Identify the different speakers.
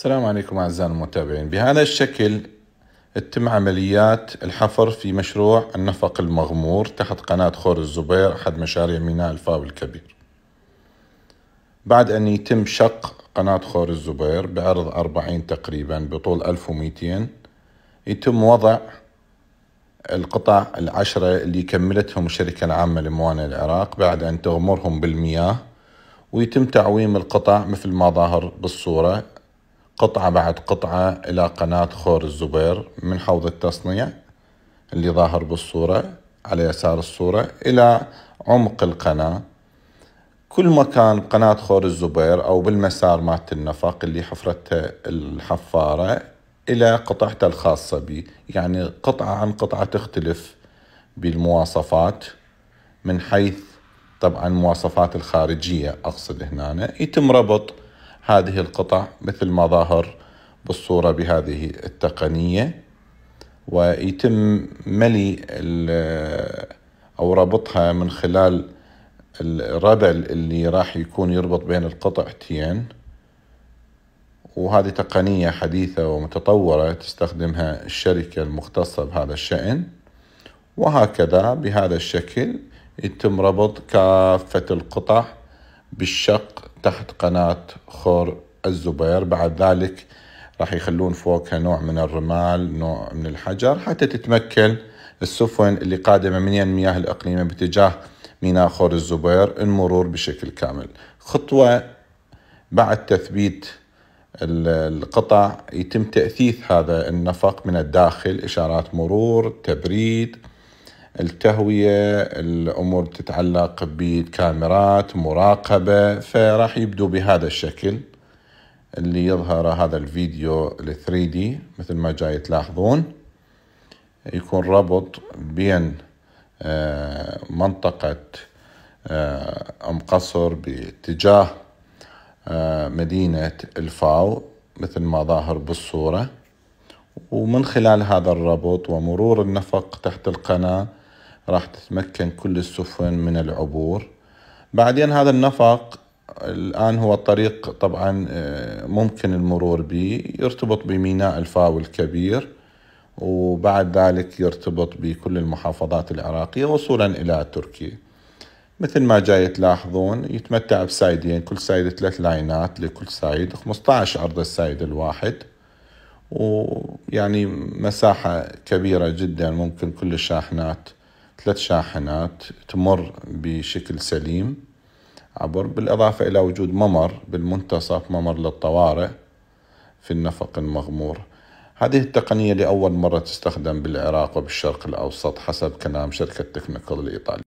Speaker 1: السلام عليكم أعزائي المتابعين بهذا الشكل تتم عمليات الحفر في مشروع النفق المغمور تحت قناة خور الزبير أحد مشاريع ميناء الفاو الكبير بعد أن يتم شق قناة خور الزبير بعرض 40 تقريبا بطول 1200 يتم وضع القطع العشرة اللي كملتهم الشركة العامة لموانئ العراق بعد أن تغمرهم بالمياه ويتم تعويم القطع مثل ما ظاهر بالصورة قطعة بعد قطعة إلى قناة خور الزبير من حوض التصنيع اللي ظاهر بالصورة على يسار الصورة إلى عمق القناة كل مكان بقناة خور الزبير أو بالمسار مالت النفق اللي حفرته الحفارة إلى قطعته الخاصة بي يعني قطعة عن قطعة تختلف بالمواصفات من حيث طبعا المواصفات الخارجية أقصد هنا يتم ربط هذه القطع مثل ما ظاهر بالصورة بهذه التقنية ويتم ملي أو ربطها من خلال الربل اللي راح يكون يربط بين القطعتين وهذه تقنية حديثة ومتطورة تستخدمها الشركة المختصة بهذا الشأن وهكذا بهذا الشكل يتم ربط كافة القطع بالشق تحت قناة خور الزبير بعد ذلك راح يخلون فوقها نوع من الرمال نوع من الحجر حتى تتمكن السفن اللي قادمة من المياه الإقليمية باتجاه ميناء خور الزبير المرور بشكل كامل خطوة بعد تثبيت القطع يتم تأثيث هذا النفق من الداخل إشارات مرور تبريد التهوية الأمور تتعلق بالكاميرات مراقبة فراح يبدو بهذا الشكل اللي يظهر هذا الفيديو ال 3 دي مثل ما جاي تلاحظون يكون ربط بين آه، منطقة آه، أم قصر باتجاه آه، مدينة الفاو مثل ما ظاهر بالصورة ومن خلال هذا الربط ومرور النفق تحت القناة راح تتمكن كل السفن من العبور بعدين هذا النفق الآن هو طريق طبعا آه، ممكن المرور به يرتبط بميناء الفاو الكبير وبعد ذلك يرتبط بكل المحافظات العراقية وصولا إلى تركيا مثل ما جاي تلاحظون يتمتع بسايدين كل سايد ثلاث لاينات لكل سايد 15 عرض السايد الواحد ويعني مساحة كبيرة جدا ممكن كل الشاحنات ثلاث شاحنات تمر بشكل سليم عبر بالإضافة إلى وجود ممر بالمنتصف ممر للطوارئ في النفق المغمور هذه التقنية لأول مرة تستخدم بالعراق وبالشرق الأوسط حسب كلام شركة تكنيكال الإيطالية